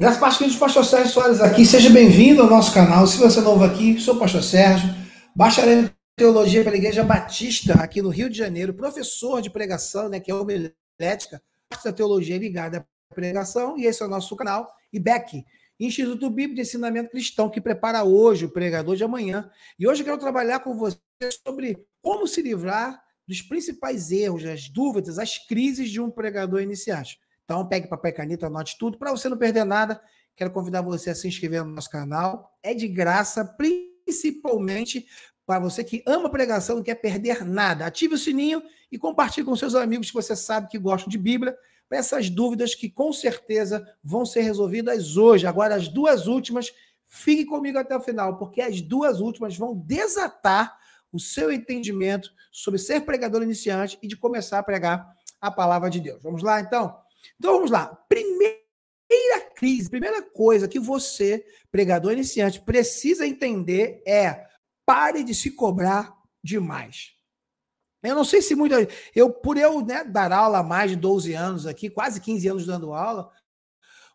Graças Deus, Pastor Sérgio Soares aqui. Seja bem-vindo ao nosso canal. Se você é novo aqui, sou o Pastor Sérgio, bacharel em Teologia pela Igreja Batista, aqui no Rio de Janeiro, professor de pregação, né, que é homilética, da teologia ligada à pregação, e esse é o nosso canal, IBEC, Instituto Bíblico de Ensinamento Cristão, que prepara hoje o pregador de amanhã. E hoje eu quero trabalhar com você sobre como se livrar dos principais erros, das dúvidas, as crises de um pregador iniciante. Então, pegue papel e caneta, anote tudo. Para você não perder nada, quero convidar você a se inscrever no nosso canal. É de graça, principalmente para você que ama pregação, não quer perder nada. Ative o sininho e compartilhe com seus amigos que você sabe que gostam de Bíblia, para essas dúvidas que com certeza vão ser resolvidas hoje. Agora, as duas últimas, fique comigo até o final, porque as duas últimas vão desatar o seu entendimento sobre ser pregador iniciante e de começar a pregar a palavra de Deus. Vamos lá, então? Então vamos lá. Primeira crise, primeira coisa que você, pregador iniciante, precisa entender é pare de se cobrar demais. Eu não sei se muita, Eu, por eu né, dar aula há mais de 12 anos aqui, quase 15 anos dando aula,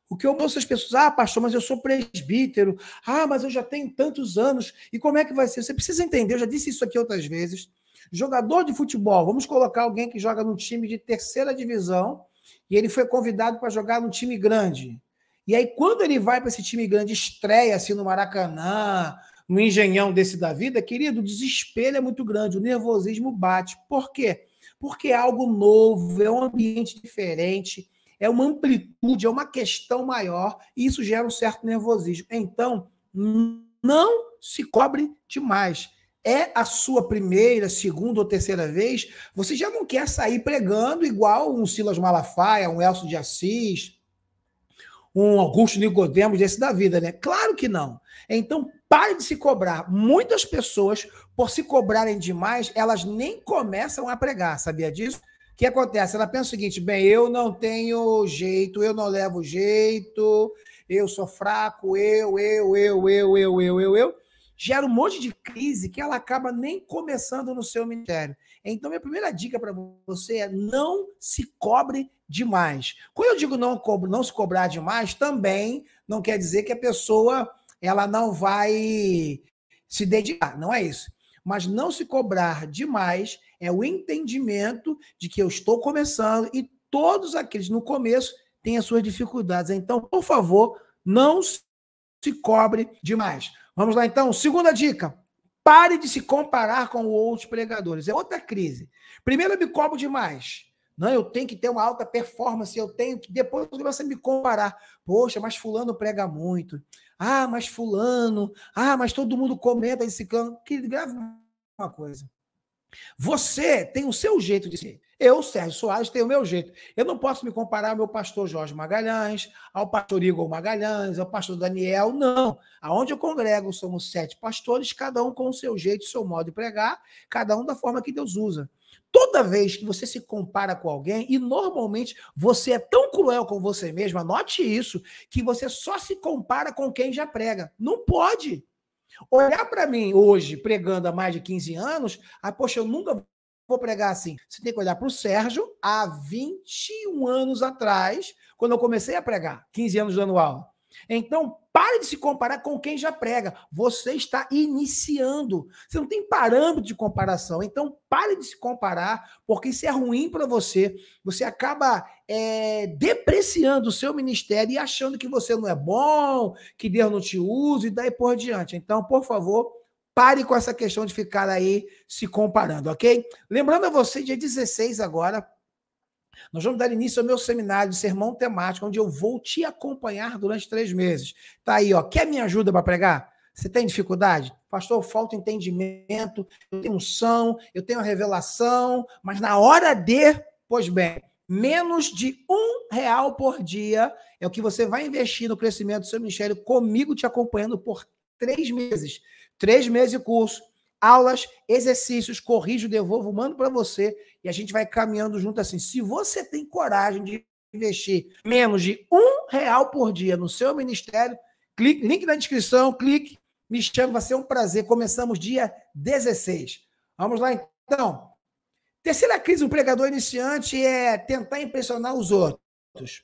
o que eu mostro às pessoas, ah, pastor, mas eu sou presbítero, ah, mas eu já tenho tantos anos, e como é que vai ser? Você precisa entender, eu já disse isso aqui outras vezes. Jogador de futebol, vamos colocar alguém que joga no time de terceira divisão, e ele foi convidado para jogar num time grande. E aí, quando ele vai para esse time grande, estreia assim no Maracanã, no engenhão desse da vida, querido, o desespero é muito grande, o nervosismo bate. Por quê? Porque é algo novo, é um ambiente diferente, é uma amplitude, é uma questão maior, e isso gera um certo nervosismo. Então, não se cobre demais é a sua primeira, segunda ou terceira vez, você já não quer sair pregando igual um Silas Malafaia, um Elcio de Assis, um Augusto Nicodemos desse da vida, né? Claro que não. Então, pare de se cobrar. Muitas pessoas, por se cobrarem demais, elas nem começam a pregar, sabia disso? O que acontece? Ela pensa o seguinte: bem, eu não tenho jeito, eu não levo jeito, eu sou fraco, eu, eu, eu, eu, eu, eu, eu. eu gera um monte de crise que ela acaba nem começando no seu ministério. Então, minha primeira dica para você é não se cobre demais. Quando eu digo não, cobro, não se cobrar demais, também não quer dizer que a pessoa ela não vai se dedicar, não é isso. Mas não se cobrar demais é o entendimento de que eu estou começando e todos aqueles no começo têm as suas dificuldades. Então, por favor, não se cobre demais. Vamos lá então. Segunda dica: pare de se comparar com outros pregadores. É outra crise. Primeiro, eu me cobro demais. Não, eu tenho que ter uma alta performance, eu tenho que depois você me comparar. Poxa, mas fulano prega muito. Ah, mas fulano. Ah, mas todo mundo comenta esse cano. Que grave uma coisa. Você tem o seu jeito de ser. Eu, Sérgio Soares, tenho o meu jeito. Eu não posso me comparar ao meu pastor Jorge Magalhães, ao pastor Igor Magalhães, ao pastor Daniel, não. Aonde eu congrego somos sete pastores, cada um com o seu jeito, seu modo de pregar, cada um da forma que Deus usa. Toda vez que você se compara com alguém, e normalmente você é tão cruel com você mesmo, anote isso, que você só se compara com quem já prega. Não pode. Olhar para mim hoje, pregando há mais de 15 anos, ah, poxa, eu nunca vou pregar assim. Você tem que olhar para o Sérgio há 21 anos atrás, quando eu comecei a pregar, 15 anos dando aula. Então, pare de se comparar com quem já prega. Você está iniciando. Você não tem parâmetro de comparação. Então, pare de se comparar, porque isso é ruim para você. Você acaba é, depreciando o seu ministério e achando que você não é bom, que Deus não te usa e daí por diante. Então, por favor, Pare com essa questão de ficar aí se comparando, ok? Lembrando a você, dia 16 agora, nós vamos dar início ao meu seminário de sermão temático, onde eu vou te acompanhar durante três meses. Tá aí, ó. Quer minha ajuda para pregar? Você tem dificuldade? Pastor, falta entendimento, eu tenho unção, eu tenho a revelação, mas na hora de, pois bem, menos de um real por dia é o que você vai investir no crescimento do seu ministério comigo te acompanhando por três meses. Três meses de curso, aulas, exercícios, corrijo, devolvo, mando para você e a gente vai caminhando junto assim. Se você tem coragem de investir menos de um real por dia no seu ministério, clique, link na descrição, clique, me chama, vai ser um prazer. Começamos dia 16. Vamos lá então. Terceira crise um pregador iniciante é tentar impressionar os outros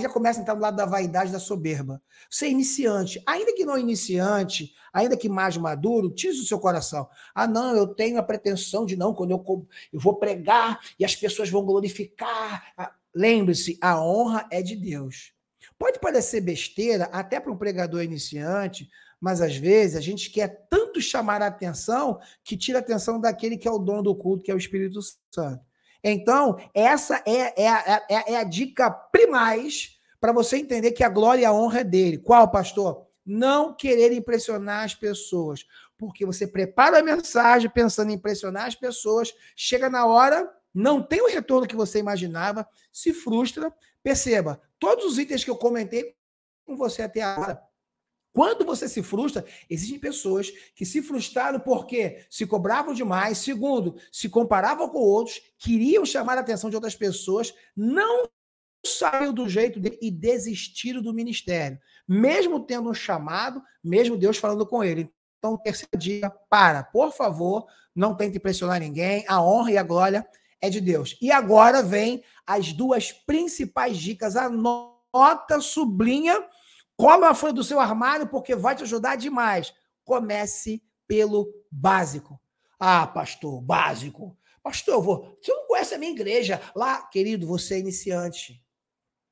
já começa a entrar do lado da vaidade, da soberba. Você é iniciante. Ainda que não iniciante, ainda que mais maduro, diz o seu coração. Ah, não, eu tenho a pretensão de não, quando eu, eu vou pregar e as pessoas vão glorificar. Ah, Lembre-se, a honra é de Deus. Pode parecer besteira, até para um pregador iniciante, mas às vezes a gente quer tanto chamar a atenção que tira a atenção daquele que é o dono do culto, que é o Espírito Santo. Então, essa é, é, é, é, é a dica primais para você entender que a glória e a honra é dele. Qual, pastor? Não querer impressionar as pessoas. Porque você prepara a mensagem pensando em impressionar as pessoas, chega na hora, não tem o retorno que você imaginava, se frustra. Perceba, todos os itens que eu comentei com você até agora quando você se frustra, existem pessoas que se frustraram porque se cobravam demais, segundo, se comparavam com outros, queriam chamar a atenção de outras pessoas, não saiu do jeito dele e desistiram do ministério, mesmo tendo um chamado, mesmo Deus falando com ele. Então, terceiro dia, para, por favor, não tente impressionar ninguém, a honra e a glória é de Deus. E agora vem as duas principais dicas, anota, sublinha Coma foi do seu armário porque vai te ajudar demais. Comece pelo básico. Ah, pastor, básico. Pastor, eu vou. Você não conhece a minha igreja? Lá, querido, você é iniciante.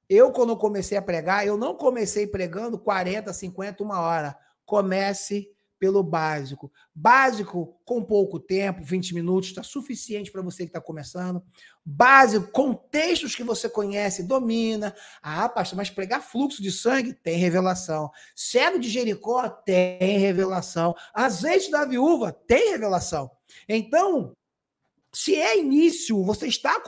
Eu, quando comecei a pregar, eu não comecei pregando 40, 50, uma hora. Comece pelo básico. Básico com pouco tempo, 20 minutos, está suficiente para você que está começando. Básico com textos que você conhece, domina. Ah, pastor, mas pregar fluxo de sangue tem revelação. Cego de Jericó tem revelação. Azeite da viúva tem revelação. Então, se é início, você está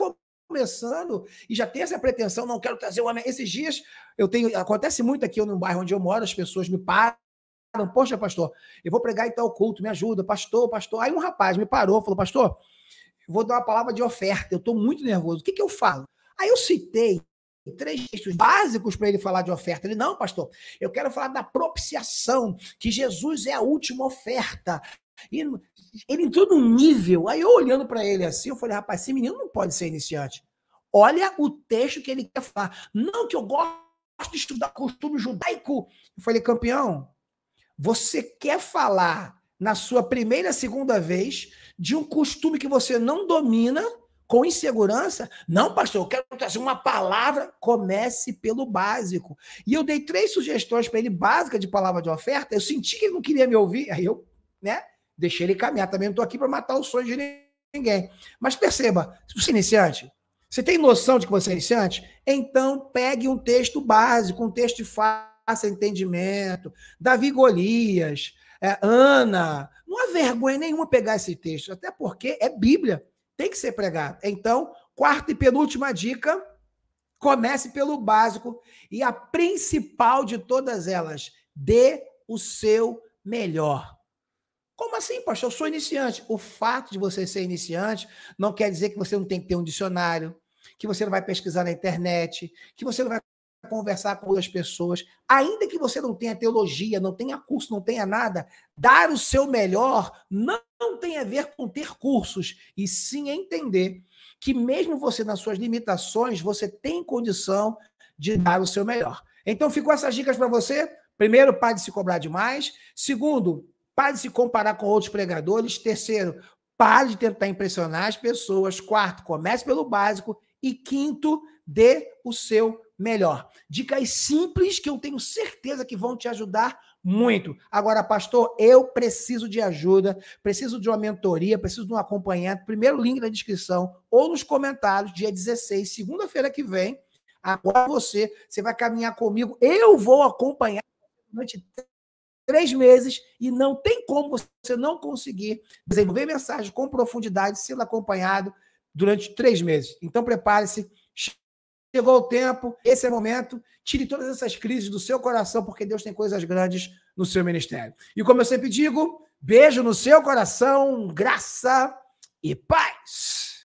começando e já tem essa pretensão, não quero trazer o homem. Esses dias eu tenho, acontece muito aqui no bairro onde eu moro, as pessoas me param Poxa, pastor, eu vou pregar então tal culto, me ajuda, pastor, pastor. Aí um rapaz me parou, falou, pastor, eu vou dar uma palavra de oferta, eu estou muito nervoso. O que, que eu falo? Aí eu citei três textos básicos para ele falar de oferta. Ele, não, pastor, eu quero falar da propiciação, que Jesus é a última oferta. E ele entrou num nível, aí eu olhando para ele assim, eu falei, rapaz, esse menino não pode ser iniciante. Olha o texto que ele quer falar. Não que eu gosto de estudar costume judaico. Eu falei, campeão, você quer falar na sua primeira, segunda vez de um costume que você não domina com insegurança? Não, pastor, eu quero trazer uma palavra. Comece pelo básico. E eu dei três sugestões para ele básicas de palavra de oferta. Eu senti que ele não queria me ouvir, aí eu, né, deixei ele caminhar. Também não estou aqui para matar o sonho de ninguém. Mas perceba, você é iniciante, você tem noção de que você é iniciante? Então pegue um texto básico, um texto de fato faça entendimento. Davi Golias, é, Ana. Não há vergonha nenhuma pegar esse texto, até porque é Bíblia, tem que ser pregado. Então, quarta e penúltima dica: comece pelo básico e a principal de todas elas, dê o seu melhor. Como assim, pastor? Eu sou iniciante. O fato de você ser iniciante não quer dizer que você não tem que ter um dicionário, que você não vai pesquisar na internet, que você não vai conversar com outras pessoas, ainda que você não tenha teologia, não tenha curso, não tenha nada, dar o seu melhor não tem a ver com ter cursos, e sim entender que mesmo você nas suas limitações, você tem condição de dar o seu melhor. Então ficou essas dicas para você? Primeiro, pare de se cobrar demais. Segundo, pare de se comparar com outros pregadores. Terceiro, pare de tentar impressionar as pessoas. Quarto, comece pelo básico. E quinto, dê o seu melhor. Dicas simples que eu tenho certeza que vão te ajudar muito. Agora, pastor, eu preciso de ajuda, preciso de uma mentoria, preciso de um acompanhamento. Primeiro link na descrição ou nos comentários, dia 16, segunda-feira que vem. Agora você, você vai caminhar comigo. Eu vou acompanhar durante três meses e não tem como você não conseguir desenvolver mensagem com profundidade sendo acompanhado durante três meses. Então, prepare-se Chegou o tempo, esse é o momento. Tire todas essas crises do seu coração, porque Deus tem coisas grandes no seu ministério. E como eu sempre digo, beijo no seu coração, graça e paz.